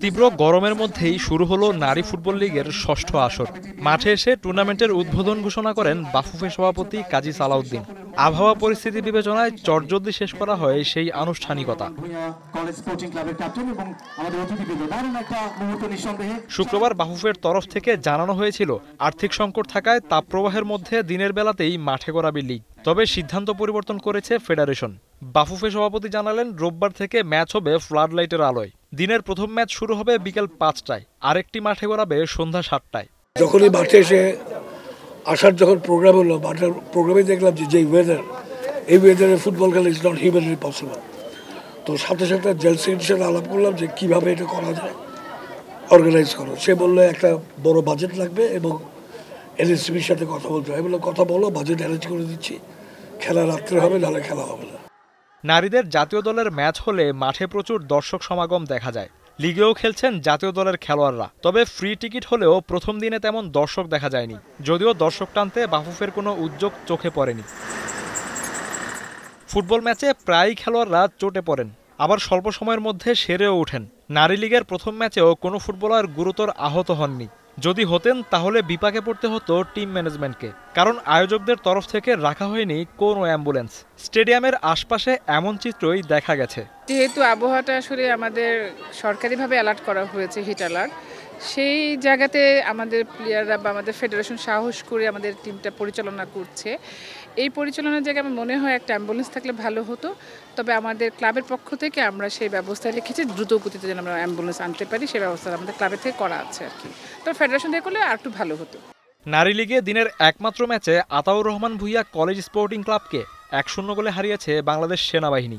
তীব্র গরমের মধ্যেই শুরু হলো নারী ফুটবল লীগের ষষ্ঠ আসর মাঠে এসে টুর্নামেন্টের উদ্বোধন ঘোষণা করেন বাফুফে সভাপতি কাজী সালাউদ্দিন আবহাওয়া পরিস্থিতি বিবেচনায় চটজলদি শেষ করা হয় সেই আনুষ্ঠানিকতা শুক্রবার বাফুফের তরফ থেকে জানানো হয়েছিল আর্থিক সংকট থাকায় তাপপ্রবাহের মধ্যে দিনের বেলাতেই মাঠে গড়াবে লীগ তবে সিদ্ধান্ত পরিবর্তন করেছে ফেডারেশন বাফুফে সভাপতি জানালেন রোববার থেকে ম্যাচ হবে ফ্লাড লাইটের আলোয় দিনের প্রথম ম্যাচ শুরু হবে বিকেল পাঁচটায় আরেকটি মাঠে গড়াবে সন্ধ্যা সাতটায় যখনই মাঠে এসে আসার যখন প্রোগ্রাম হলো মাঠের প্রোগ্রামে দেখলাম যে যেই ওয়েদার এই ওয়েদারে ফুটবল খেলা ইজ নট হিউম্যানলি পসিবল তো সাথে সাথে জেল সেক্রেটারি আলাপ করলাম যে কিভাবে এটা করা যায় অর্গানাইজ করো সে বললো একটা বড় বাজেট লাগবে এবং এনএসসিবির সাথে কথা বলতে হবে কথা বলো বাজেট অ্যারেঞ্জ করে দিচ্ছি খেলা রাত্রে হবে নাহলে খেলা হবে না নারীদের জাতীয় দলের ম্যাচ হলে মাঠে প্রচুর দর্শক সমাগম দেখা যায় লিগেও খেলছেন জাতীয় দলের খেলোয়াড়রা তবে ফ্রি টিকিট হলেও প্রথম দিনে তেমন দর্শক দেখা যায়নি যদিও দর্শক টানতে বাফুফের কোনো উদ্যোগ চোখে পড়েনি ফুটবল ম্যাচে প্রায়ই খেলোয়াড়রা চোটে পড়েন আবার স্বল্প সময়ের মধ্যে সেরেও ওঠেন নারী লিগের প্রথম ম্যাচেও কোনো ফুটবলার গুরুতর আহত হননি যদি হতেন তাহলে বিপাকে পড়তে হতো টিম ম্যানেজমেন্টকে কারণ আয়োজকদের তরফ থেকে রাখা হয়নি কোনো অ্যাম্বুলেন্স স্টেডিয়ামের আশপাশে এমন চিত্রই দেখা গেছে যেহেতু আবহাওয়াটা আসলে আমাদের সরকারিভাবে অ্যালার্ট করা হয়েছে হিট অ্যালার্ট সেই জায়গাতে আমাদের প্লেয়াররা বা আমাদের ফেডারেশন সাহস করে আমাদের টিমটা পরিচালনা করছে এই পরিচালনার জায়গায় আমার মনে হয় একটা অ্যাম্বুলেন্স থাকলে ভালো হতো তবে আমাদের ক্লাবের পক্ষ থেকে আমরা সেই ব্যবস্থা রেখেছি দ্রুত গতিতে যেন আমরা অ্যাম্বুলেন্স আনতে পারি সেই ব্যবস্থা আমাদের ক্লাবের থেকে করা আছে আর কি তবে ফেডারেশন থেকে করলে আর একটু ভালো হতো নারী লিগে দিনের একমাত্র ম্যাচে আতাউর রহমান ভুইয়া কলেজ স্পোর্টিং ক্লাবকে এক শূন্য গোলে হারিয়েছে বাংলাদেশ সেনাবাহিনী